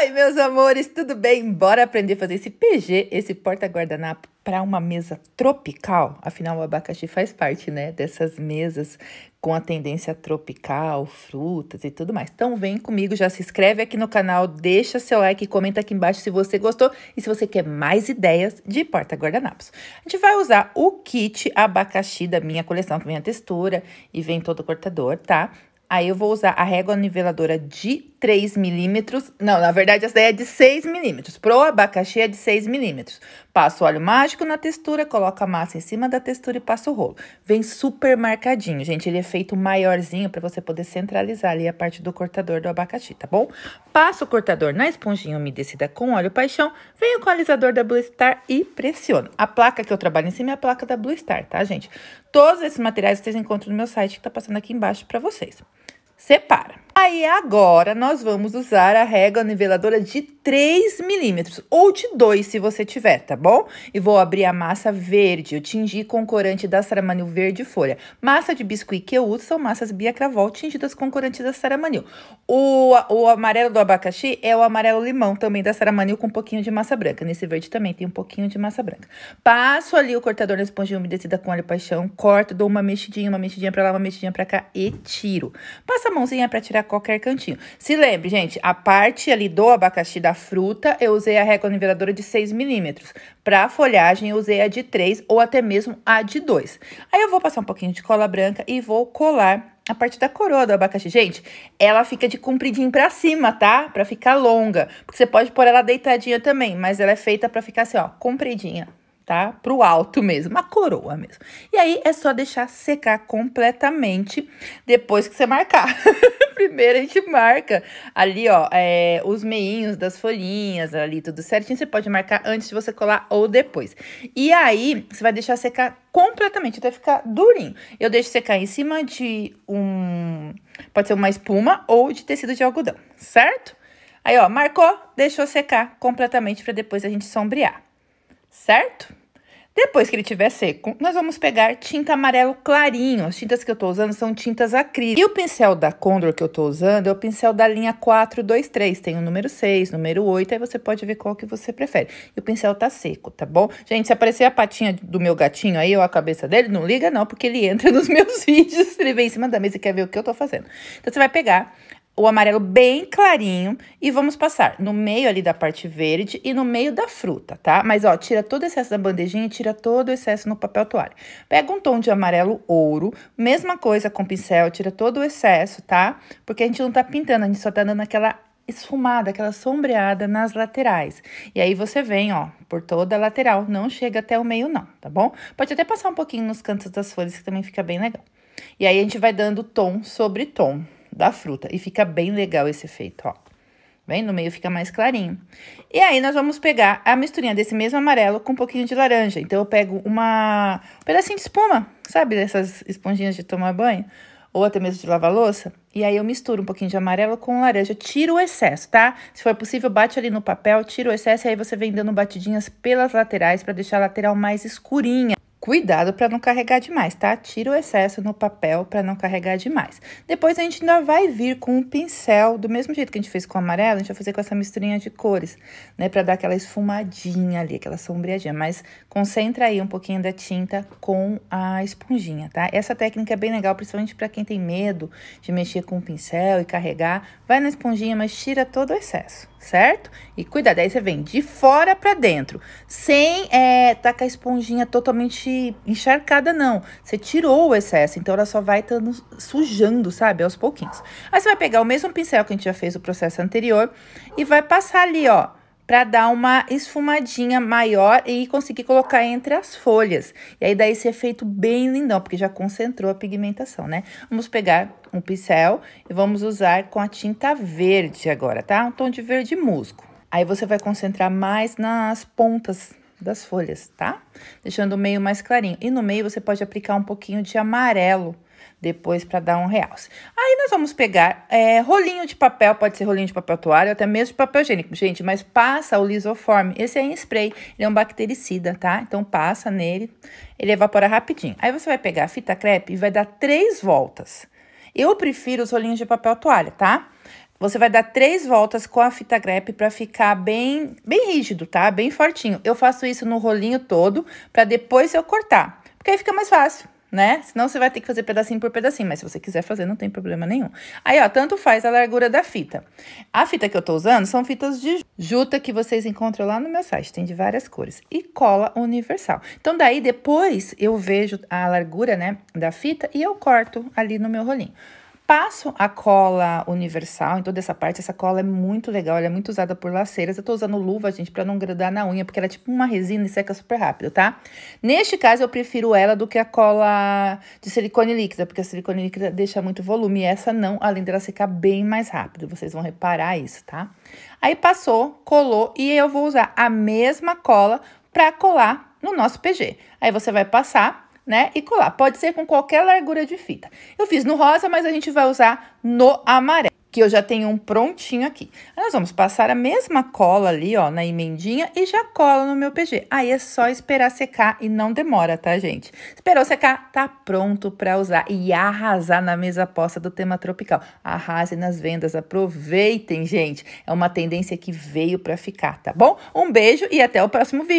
Oi, meus amores, tudo bem? Bora aprender a fazer esse PG, esse porta-guardanapo, para uma mesa tropical? Afinal, o abacaxi faz parte, né, dessas mesas com a tendência tropical, frutas e tudo mais. Então, vem comigo, já se inscreve aqui no canal, deixa seu like, comenta aqui embaixo se você gostou e se você quer mais ideias de porta-guardanapos. A gente vai usar o kit abacaxi da minha coleção, que vem a textura e vem todo o cortador, tá? Aí eu vou usar a régua niveladora de 3 milímetros. Não, na verdade essa daí é de 6 milímetros. Pro abacaxi é de 6 milímetros. Passo óleo mágico na textura, coloco a massa em cima da textura e passo o rolo. Vem super marcadinho, gente. Ele é feito maiorzinho para você poder centralizar ali a parte do cortador do abacaxi, tá bom? Passo o cortador na esponjinha umedecida com óleo paixão. Venho com o alisador da Blue Star e pressiono. A placa que eu trabalho em cima é a placa da Blue Star, tá, gente? todos esses materiais que vocês encontram no meu site que está passando aqui embaixo para vocês. Separa. Aí agora nós vamos usar a régua niveladora de 3 milímetros, ou de 2 se você tiver, tá bom? E vou abrir a massa verde, eu tingi com corante da Saramanil verde folha. Massa de biscuit que eu uso são massas Cravol tingidas com corante da Saramanil. O, o amarelo do abacaxi é o amarelo limão também da Saramanil com um pouquinho de massa branca. Nesse verde também tem um pouquinho de massa branca. Passo ali o cortador na esponjinha umedecida com óleo paixão, corto, dou uma mexidinha, uma mexidinha pra lá, uma mexidinha pra cá e tiro. Passa a mãozinha pra tirar qualquer cantinho. Se lembre, gente, a parte ali do abacaxi da fruta, eu usei a régua niveladora de 6 milímetros. Para a folhagem, eu usei a de 3 ou até mesmo a de 2. Aí eu vou passar um pouquinho de cola branca e vou colar a parte da coroa do abacaxi. Gente, ela fica de compridinho para cima, tá? para ficar longa. Porque você pode pôr ela deitadinha também, mas ela é feita para ficar assim, ó, compridinha tá? Para o alto mesmo, a coroa mesmo. E aí é só deixar secar completamente depois que você marcar. Primeiro a gente marca ali, ó, é, os meinhos das folhinhas ali, tudo certinho. Você pode marcar antes de você colar ou depois. E aí você vai deixar secar completamente, até ficar durinho. Eu deixo secar em cima de um. Pode ser uma espuma ou de tecido de algodão, certo? Aí, ó, marcou, deixou secar completamente para depois a gente sombrear, certo? Depois que ele estiver seco, nós vamos pegar tinta amarelo clarinho. As tintas que eu estou usando são tintas acrílicas. E o pincel da Condor que eu estou usando é o pincel da linha 423. Tem o número 6, número 8, aí você pode ver qual que você prefere. E o pincel tá seco, tá bom? Gente, se aparecer a patinha do meu gatinho aí ou a cabeça dele, não liga não, porque ele entra nos meus vídeos. Ele vem em cima da mesa e quer ver o que eu estou fazendo. Então, você vai pegar o amarelo bem clarinho e vamos passar no meio ali da parte verde e no meio da fruta, tá? Mas, ó, tira todo o excesso da bandejinha e tira todo o excesso no papel toalha. Pega um tom de amarelo ouro, mesma coisa com pincel, tira todo o excesso, tá? Porque a gente não tá pintando, a gente só tá dando aquela esfumada, aquela sombreada nas laterais. E aí você vem, ó, por toda a lateral, não chega até o meio não, tá bom? Pode até passar um pouquinho nos cantos das folhas, que também fica bem legal. E aí a gente vai dando tom sobre tom da fruta. E fica bem legal esse efeito, ó. Vem no meio fica mais clarinho. E aí, nós vamos pegar a misturinha desse mesmo amarelo com um pouquinho de laranja. Então, eu pego uma, um pedacinho de espuma, sabe? Dessas esponjinhas de tomar banho, ou até mesmo de lavar louça. E aí, eu misturo um pouquinho de amarelo com laranja. Tiro o excesso, tá? Se for possível, bate ali no papel, tira o excesso. E aí, você vem dando batidinhas pelas laterais para deixar a lateral mais escurinha. Cuidado para não carregar demais, tá? Tira o excesso no papel para não carregar demais. Depois a gente ainda vai vir com o pincel, do mesmo jeito que a gente fez com o amarelo, a gente vai fazer com essa misturinha de cores, né? Para dar aquela esfumadinha ali, aquela sombreadinha. Mas concentra aí um pouquinho da tinta com a esponjinha, tá? Essa técnica é bem legal, principalmente para quem tem medo de mexer com o pincel e carregar. Vai na esponjinha, mas tira todo o excesso certo? E cuidado, aí você vem de fora para dentro, sem é, tá com a esponjinha totalmente encharcada, não. Você tirou o excesso, então ela só vai tando, sujando, sabe, aos pouquinhos. Aí você vai pegar o mesmo pincel que a gente já fez o processo anterior e vai passar ali, ó, para dar uma esfumadinha maior e conseguir colocar entre as folhas. E aí dá esse efeito bem lindão, porque já concentrou a pigmentação, né? Vamos pegar um pincel e vamos usar com a tinta verde agora, tá? Um tom de verde musgo. Aí você vai concentrar mais nas pontas das folhas, tá? Deixando o meio mais clarinho. E no meio você pode aplicar um pouquinho de amarelo depois para dar um realce. Aí nós vamos pegar é, rolinho de papel, pode ser rolinho de papel toalha, até mesmo de papel higiênico, gente, mas passa o lisoforme, esse é em spray, ele é um bactericida, tá? Então passa nele, ele evapora rapidinho. Aí você vai pegar a fita crepe e vai dar três voltas. Eu prefiro os rolinhos de papel toalha, tá? Você vai dar três voltas com a fita crepe para ficar bem, bem rígido, tá? Bem fortinho. Eu faço isso no rolinho todo para depois eu cortar, porque aí fica mais fácil né? Senão você vai ter que fazer pedacinho por pedacinho, mas se você quiser fazer, não tem problema nenhum. Aí, ó, tanto faz a largura da fita. A fita que eu tô usando são fitas de juta que vocês encontram lá no meu site, tem de várias cores. E cola universal. Então, daí, depois eu vejo a largura, né, da fita e eu corto ali no meu rolinho. Passo a cola universal em toda essa parte. Essa cola é muito legal, ela é muito usada por laceiras. Eu tô usando luva, gente, para não grudar na unha, porque ela é tipo uma resina e seca super rápido, tá? Neste caso, eu prefiro ela do que a cola de silicone líquida, porque a silicone líquida deixa muito volume. E essa não, além dela secar bem mais rápido. Vocês vão reparar isso, tá? Aí passou, colou e eu vou usar a mesma cola para colar no nosso PG. Aí você vai passar né, e colar. Pode ser com qualquer largura de fita. Eu fiz no rosa, mas a gente vai usar no amarelo, que eu já tenho um prontinho aqui. nós vamos passar a mesma cola ali, ó, na emendinha e já cola no meu PG. Aí é só esperar secar e não demora, tá, gente? Esperou secar, tá pronto para usar e arrasar na mesa posta do tema tropical. Arrase nas vendas, aproveitem, gente. É uma tendência que veio para ficar, tá bom? Um beijo e até o próximo vídeo.